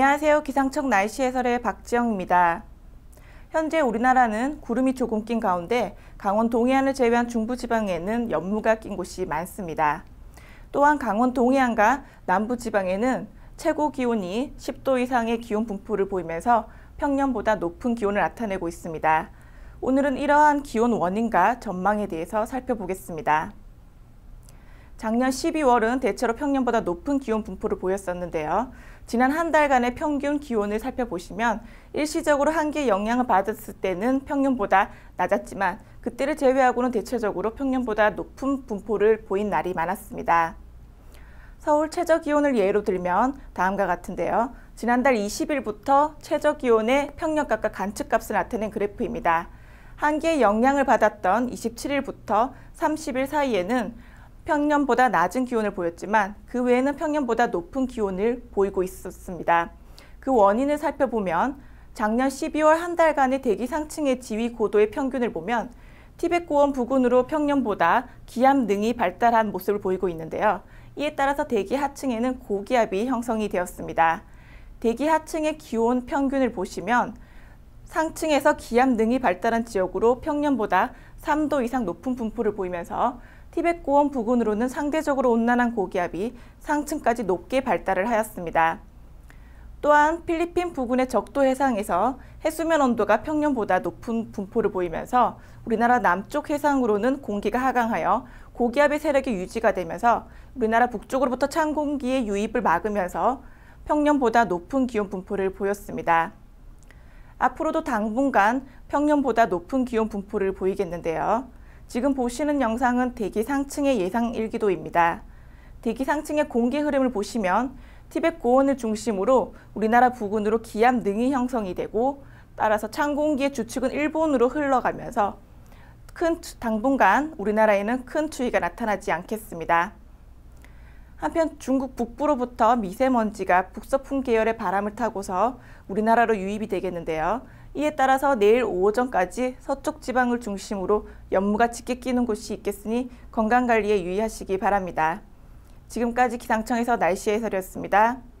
안녕하세요. 기상청 날씨 해설의 박지영입니다. 현재 우리나라는 구름이 조금 낀 가운데 강원 동해안을 제외한 중부지방에는 연무가 낀 곳이 많습니다. 또한 강원 동해안과 남부지방에는 최고 기온이 10도 이상의 기온 분포를 보이면서 평년보다 높은 기온을 나타내고 있습니다. 오늘은 이러한 기온 원인과 전망에 대해서 살펴보겠습니다. 작년 12월은 대체로 평년보다 높은 기온 분포를 보였었는데요. 지난 한 달간의 평균 기온을 살펴보시면 일시적으로 한기의 영향을 받았을 때는 평년보다 낮았지만 그때를 제외하고는 대체적으로 평년보다 높은 분포를 보인 날이 많았습니다. 서울 최저 기온을 예로 들면 다음과 같은데요. 지난달 20일부터 최저 기온의 평년값과 간측값을 나타낸 그래프입니다. 한기의 영향을 받았던 27일부터 30일 사이에는 평년보다 낮은 기온을 보였지만 그 외에는 평년보다 높은 기온을 보이고 있었습니다. 그 원인을 살펴보면 작년 12월 한 달간의 대기 상층의 지위 고도의 평균을 보면 티벳 고원 부근으로 평년보다 기압 능이 발달한 모습을 보이고 있는데요. 이에 따라서 대기 하층에는 고기압이 형성이 되었습니다. 대기 하층의 기온 평균을 보시면 상층에서 기압 능이 발달한 지역으로 평년보다 3도 이상 높은 분포를 보이면서 티벳 고원 부근으로는 상대적으로 온난한 고기압이 상층까지 높게 발달을 하였습니다. 또한 필리핀 부근의 적도 해상에서 해수면 온도가 평년보다 높은 분포를 보이면서 우리나라 남쪽 해상으로는 공기가 하강하여 고기압의 세력이 유지가 되면서 우리나라 북쪽으로부터 찬 공기의 유입을 막으면서 평년보다 높은 기온 분포를 보였습니다. 앞으로도 당분간 평년보다 높은 기온 분포를 보이겠는데요. 지금 보시는 영상은 대기 상층의 예상 일기도입니다. 대기 상층의 공기 흐름을 보시면 티벳 고원을 중심으로 우리나라 부근으로 기압 능이 형성이 되고 따라서 찬 공기의 주축은 일본으로 흘러가면서 큰 당분간 우리나라에는 큰 추위가 나타나지 않겠습니다. 한편 중국 북부로부터 미세먼지가 북서풍 계열의 바람을 타고서 우리나라로 유입이 되겠는데요. 이에 따라서 내일 오전까지 서쪽 지방을 중심으로 연무가 짙게 끼는 곳이 있겠으니 건강관리에 유의하시기 바랍니다. 지금까지 기상청에서 날씨 해설이었습니다.